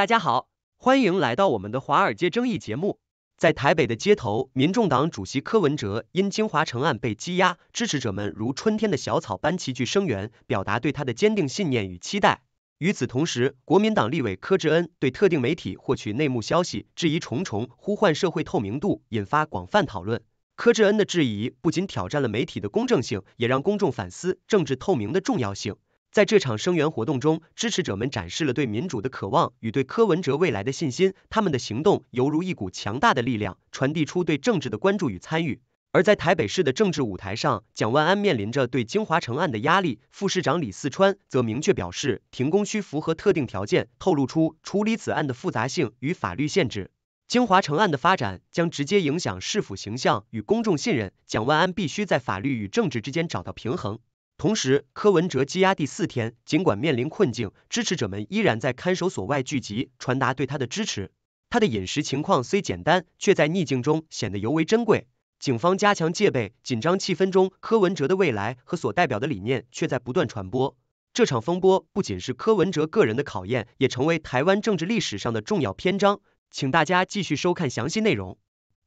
大家好，欢迎来到我们的华尔街争议节目。在台北的街头，民众党主席柯文哲因京华城案被羁押，支持者们如春天的小草般齐聚声援，表达对他的坚定信念与期待。与此同时，国民党立委柯志恩对特定媒体获取内幕消息质疑重重，呼唤社会透明度，引发广泛讨论。柯志恩的质疑不仅挑战了媒体的公正性，也让公众反思政治透明的重要性。在这场声援活动中，支持者们展示了对民主的渴望与对柯文哲未来的信心。他们的行动犹如一股强大的力量，传递出对政治的关注与参与。而在台北市的政治舞台上，蒋万安面临着对京华城案的压力。副市长李四川则明确表示，停工需符合特定条件，透露出处理此案的复杂性与法律限制。京华城案的发展将直接影响市府形象与公众信任。蒋万安必须在法律与政治之间找到平衡。同时，柯文哲羁押第四天，尽管面临困境，支持者们依然在看守所外聚集，传达对他的支持。他的饮食情况虽简单，却在逆境中显得尤为珍贵。警方加强戒备，紧张气氛中，柯文哲的未来和所代表的理念却在不断传播。这场风波不仅是柯文哲个人的考验，也成为台湾政治历史上的重要篇章。请大家继续收看详细内容。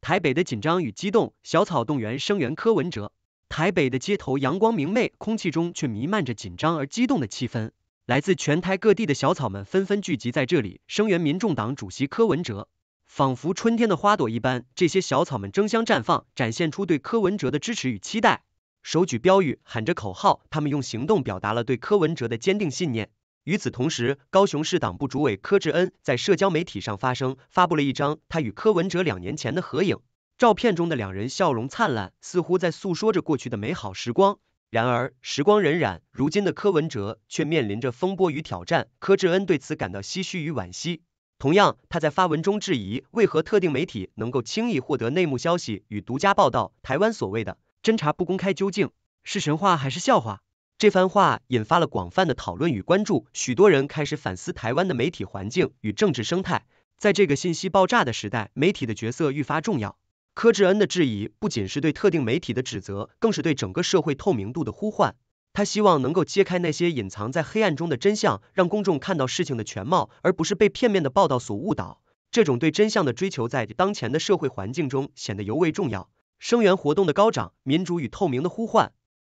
台北的紧张与激动，小草动员声援柯文哲。台北的街头阳光明媚，空气中却弥漫着紧张而激动的气氛。来自全台各地的小草们纷纷聚集在这里，声援民众党主席柯文哲，仿佛春天的花朵一般。这些小草们争相绽放，展现出对柯文哲的支持与期待。手举标语，喊着口号，他们用行动表达了对柯文哲的坚定信念。与此同时，高雄市党部主委柯志恩在社交媒体上发声，发布了一张他与柯文哲两年前的合影。照片中的两人笑容灿烂，似乎在诉说着过去的美好时光。然而，时光荏苒，如今的柯文哲却面临着风波与挑战。柯志恩对此感到唏嘘与惋惜。同样，他在发文中质疑，为何特定媒体能够轻易获得内幕消息与独家报道？台湾所谓的“侦查不公开”，究竟是神话还是笑话？这番话引发了广泛的讨论与关注。许多人开始反思台湾的媒体环境与政治生态。在这个信息爆炸的时代，媒体的角色愈发重要。柯智恩的质疑不仅是对特定媒体的指责，更是对整个社会透明度的呼唤。他希望能够揭开那些隐藏在黑暗中的真相，让公众看到事情的全貌，而不是被片面的报道所误导。这种对真相的追求在当前的社会环境中显得尤为重要。声援活动的高涨，民主与透明的呼唤。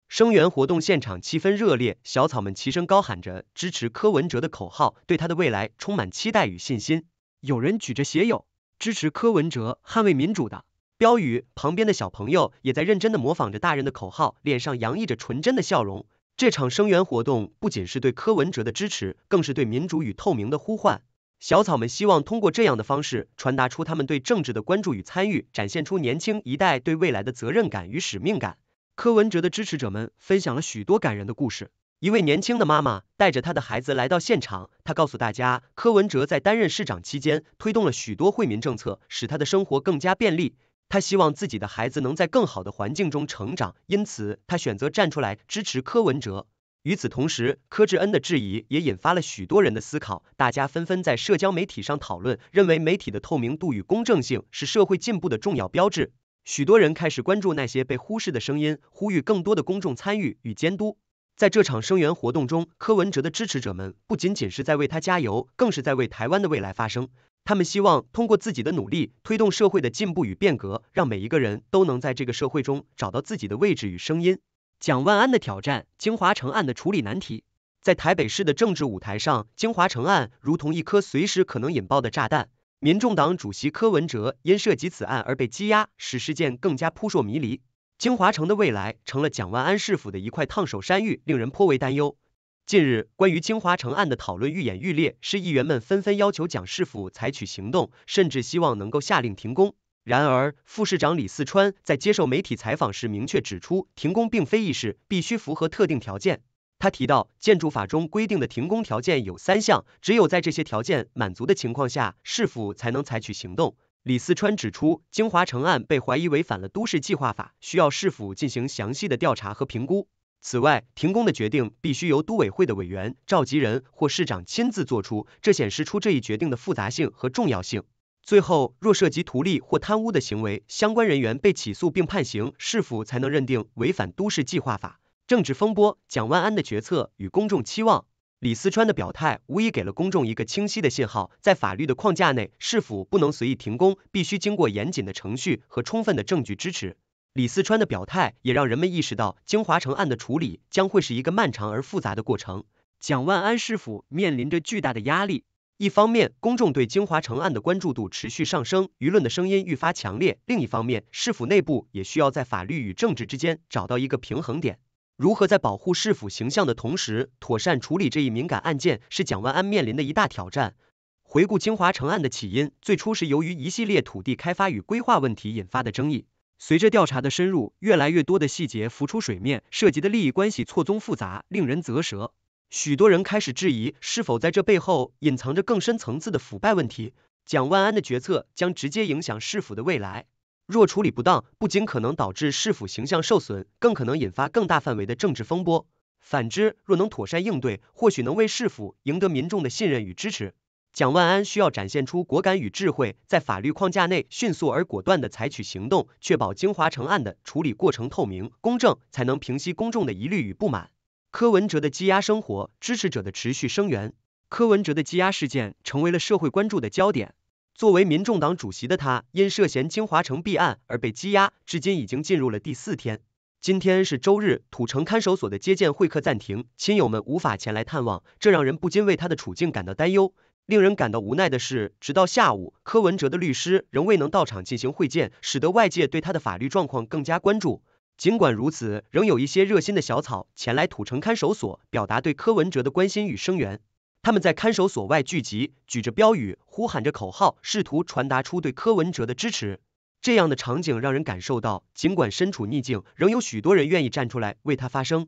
声援活动现场气氛热烈，小草们齐声高喊着支持柯文哲的口号，对他的未来充满期待与信心。有人举着写有“支持柯文哲，捍卫民主”的。标语旁边的小朋友也在认真的模仿着大人的口号，脸上洋溢着纯真的笑容。这场声援活动不仅是对柯文哲的支持，更是对民主与透明的呼唤。小草们希望通过这样的方式传达出他们对政治的关注与参与，展现出年轻一代对未来的责任感与使命感。柯文哲的支持者们分享了许多感人的故事。一位年轻的妈妈带着她的孩子来到现场，她告诉大家，柯文哲在担任市长期间推动了许多惠民政策，使他的生活更加便利。他希望自己的孩子能在更好的环境中成长，因此他选择站出来支持柯文哲。与此同时，柯志恩的质疑也引发了许多人的思考，大家纷纷在社交媒体上讨论，认为媒体的透明度与公正性是社会进步的重要标志。许多人开始关注那些被忽视的声音，呼吁更多的公众参与与监督。在这场声援活动中，柯文哲的支持者们不仅仅是在为他加油，更是在为台湾的未来发声。他们希望通过自己的努力推动社会的进步与变革，让每一个人都能在这个社会中找到自己的位置与声音。蒋万安的挑战，京华城案的处理难题，在台北市的政治舞台上，京华城案如同一颗随时可能引爆的炸弹。民众党主席柯文哲因涉及此案而被羁押，使事件更加扑朔迷离。京华城的未来成了蒋万安市府的一块烫手山芋，令人颇为担忧。近日，关于京华城案的讨论愈演愈烈，市议员们纷纷要求蒋市府采取行动，甚至希望能够下令停工。然而，副市长李四川在接受媒体采访时明确指出，停工并非易事，必须符合特定条件。他提到，建筑法中规定的停工条件有三项，只有在这些条件满足的情况下，市府才能采取行动。李四川指出，京华城案被怀疑违反了都市计划法，需要市府进行详细的调查和评估。此外，停工的决定必须由都委会的委员、召集人或市长亲自做出，这显示出这一决定的复杂性和重要性。最后，若涉及图利或贪污的行为，相关人员被起诉并判刑，是否才能认定违反《都市计划法》？政治风波，蒋万安的决策与公众期望，李思川的表态无疑给了公众一个清晰的信号：在法律的框架内，是否不能随意停工，必须经过严谨的程序和充分的证据支持。李四川的表态也让人们意识到，京华城案的处理将会是一个漫长而复杂的过程。蒋万安市府面临着巨大的压力。一方面，公众对京华城案的关注度持续上升，舆论的声音愈发强烈；另一方面，市府内部也需要在法律与政治之间找到一个平衡点。如何在保护市府形象的同时，妥善处理这一敏感案件，是蒋万安面临的一大挑战。回顾京华城案的起因，最初是由于一系列土地开发与规划问题引发的争议。随着调查的深入，越来越多的细节浮出水面，涉及的利益关系错综复杂，令人啧舌。许多人开始质疑，是否在这背后隐藏着更深层次的腐败问题。蒋万安的决策将直接影响市府的未来，若处理不当，不仅可能导致市府形象受损，更可能引发更大范围的政治风波。反之，若能妥善应对，或许能为市府赢得民众的信任与支持。蒋万安需要展现出果敢与智慧，在法律框架内迅速而果断地采取行动，确保京华城案的处理过程透明、公正，才能平息公众的疑虑与不满。柯文哲的羁押生活，支持者的持续声援，柯文哲的羁押事件成为了社会关注的焦点。作为民众党主席的他，因涉嫌京华城弊案而被羁押，至今已经进入了第四天。今天是周日，土城看守所的接见会客暂停，亲友们无法前来探望，这让人不禁为他的处境感到担忧。令人感到无奈的是，直到下午，柯文哲的律师仍未能到场进行会见，使得外界对他的法律状况更加关注。尽管如此，仍有一些热心的小草前来土城看守所，表达对柯文哲的关心与声援。他们在看守所外聚集，举着标语，呼喊着口号，试图传达出对柯文哲的支持。这样的场景让人感受到，尽管身处逆境，仍有许多人愿意站出来为他发声。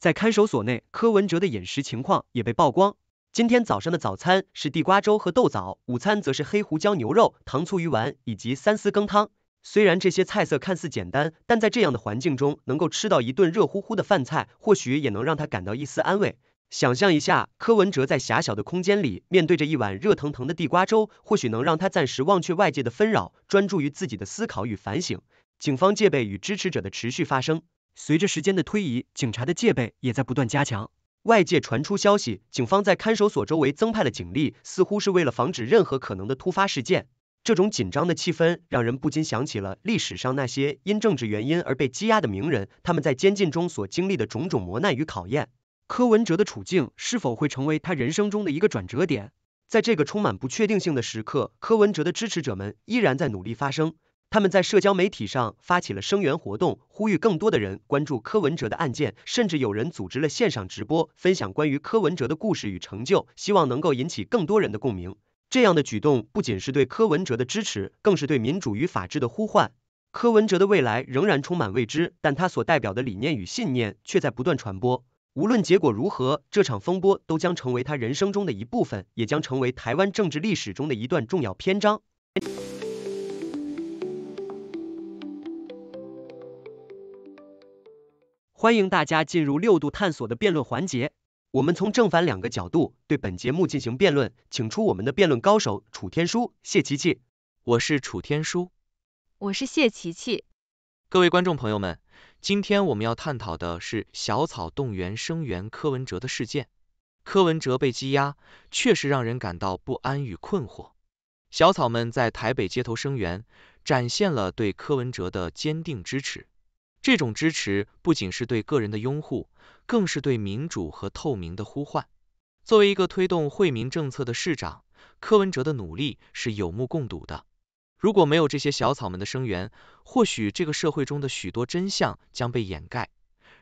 在看守所内，柯文哲的饮食情况也被曝光。今天早上的早餐是地瓜粥和豆枣，午餐则是黑胡椒牛肉、糖醋鱼丸以及三丝羹汤。虽然这些菜色看似简单，但在这样的环境中能够吃到一顿热乎乎的饭菜，或许也能让他感到一丝安慰。想象一下，柯文哲在狭小的空间里面对着一碗热腾腾的地瓜粥，或许能让他暂时忘却外界的纷扰，专注于自己的思考与反省。警方戒备与支持者的持续发生，随着时间的推移，警察的戒备也在不断加强。外界传出消息，警方在看守所周围增派了警力，似乎是为了防止任何可能的突发事件。这种紧张的气氛让人不禁想起了历史上那些因政治原因而被羁押的名人，他们在监禁中所经历的种种磨难与考验。柯文哲的处境是否会成为他人生中的一个转折点？在这个充满不确定性的时刻，柯文哲的支持者们依然在努力发声。他们在社交媒体上发起了声援活动，呼吁更多的人关注柯文哲的案件，甚至有人组织了线上直播，分享关于柯文哲的故事与成就，希望能够引起更多人的共鸣。这样的举动不仅是对柯文哲的支持，更是对民主与法治的呼唤。柯文哲的未来仍然充满未知，但他所代表的理念与信念却在不断传播。无论结果如何，这场风波都将成为他人生中的一部分，也将成为台湾政治历史中的一段重要篇章。欢迎大家进入六度探索的辩论环节，我们从正反两个角度对本节目进行辩论，请出我们的辩论高手楚天舒、谢琪琪。我是楚天舒，我是谢琪琪。各位观众朋友们，今天我们要探讨的是小草动员声援柯文哲的事件。柯文哲被羁押，确实让人感到不安与困惑。小草们在台北街头声援，展现了对柯文哲的坚定支持。这种支持不仅是对个人的拥护，更是对民主和透明的呼唤。作为一个推动惠民政策的市长，柯文哲的努力是有目共睹的。如果没有这些小草们的声援，或许这个社会中的许多真相将被掩盖，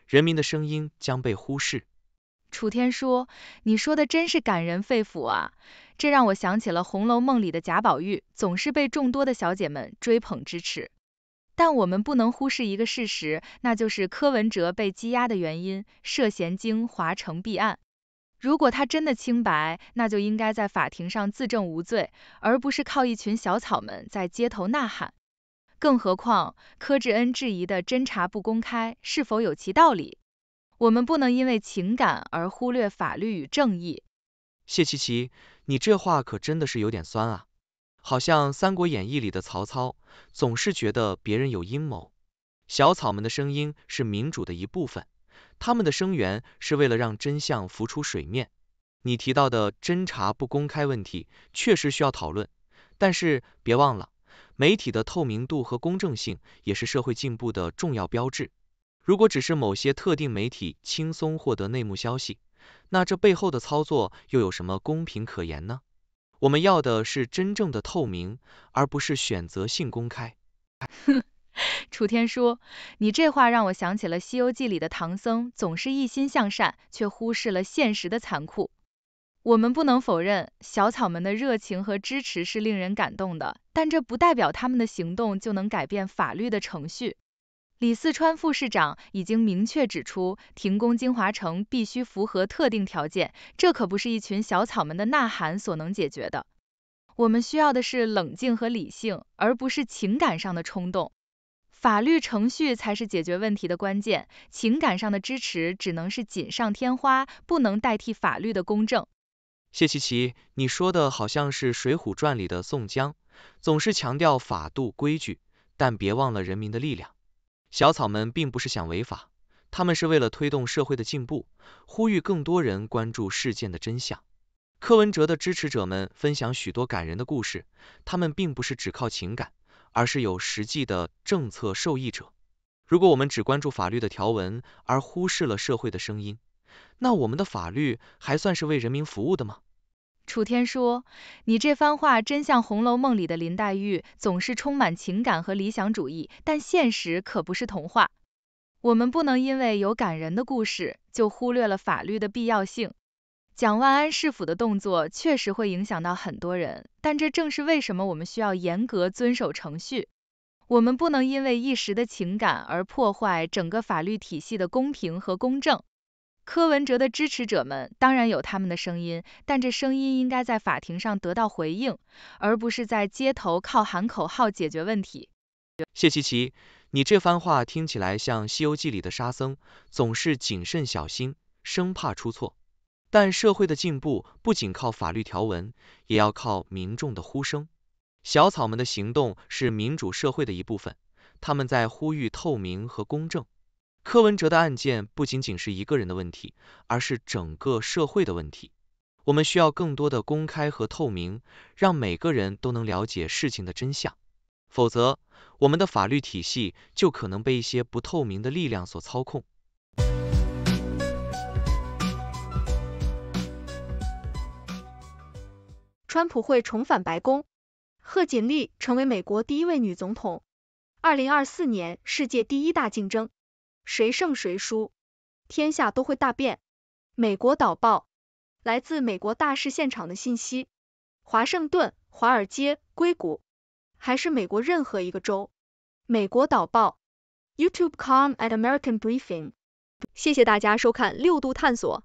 人民的声音将被忽视。楚天舒，你说的真是感人肺腑啊！这让我想起了《红楼梦》里的贾宝玉，总是被众多的小姐们追捧支持。但我们不能忽视一个事实，那就是柯文哲被羁押的原因涉嫌京华城弊案。如果他真的清白，那就应该在法庭上自证无罪，而不是靠一群小草们在街头呐喊。更何况，柯志恩质疑的侦查不公开，是否有其道理？我们不能因为情感而忽略法律与正义。谢琪琪，你这话可真的是有点酸啊。好像《三国演义》里的曹操总是觉得别人有阴谋。小草们的声音是民主的一部分，他们的声援是为了让真相浮出水面。你提到的侦查不公开问题确实需要讨论，但是别忘了，媒体的透明度和公正性也是社会进步的重要标志。如果只是某些特定媒体轻松获得内幕消息，那这背后的操作又有什么公平可言呢？我们要的是真正的透明，而不是选择性公开。楚天舒，你这话让我想起了《西游记》里的唐僧，总是一心向善，却忽视了现实的残酷。我们不能否认，小草们的热情和支持是令人感动的，但这不代表他们的行动就能改变法律的程序。李四川副市长已经明确指出，停工精华城必须符合特定条件，这可不是一群小草们的呐喊所能解决的。我们需要的是冷静和理性，而不是情感上的冲动。法律程序才是解决问题的关键，情感上的支持只能是锦上添花，不能代替法律的公正。谢琪琪，你说的好像是《水浒传》里的宋江，总是强调法度规矩，但别忘了人民的力量。小草们并不是想违法，他们是为了推动社会的进步，呼吁更多人关注事件的真相。柯文哲的支持者们分享许多感人的故事，他们并不是只靠情感，而是有实际的政策受益者。如果我们只关注法律的条文，而忽视了社会的声音，那我们的法律还算是为人民服务的吗？楚天说：“你这番话真像《红楼梦》里的林黛玉，总是充满情感和理想主义，但现实可不是童话。我们不能因为有感人的故事，就忽略了法律的必要性。蒋万安弑父的动作确实会影响到很多人，但这正是为什么我们需要严格遵守程序。我们不能因为一时的情感而破坏整个法律体系的公平和公正。”柯文哲的支持者们当然有他们的声音，但这声音应该在法庭上得到回应，而不是在街头靠喊口号解决问题。谢琪琪，你这番话听起来像《西游记》里的沙僧，总是谨慎小心，生怕出错。但社会的进步不仅靠法律条文，也要靠民众的呼声。小草们的行动是民主社会的一部分，他们在呼吁透明和公正。柯文哲的案件不仅仅是一个人的问题，而是整个社会的问题。我们需要更多的公开和透明，让每个人都能了解事情的真相。否则，我们的法律体系就可能被一些不透明的力量所操控。川普会重返白宫，贺锦丽成为美国第一位女总统。二零二四年世界第一大竞争。谁胜谁输，天下都会大变。美国导报，来自美国大事现场的信息，华盛顿、华尔街、硅谷，还是美国任何一个州。美国导报，YouTube.com at American Briefing。谢谢大家收看六度探索。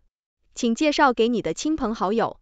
请介绍给你的亲朋好友。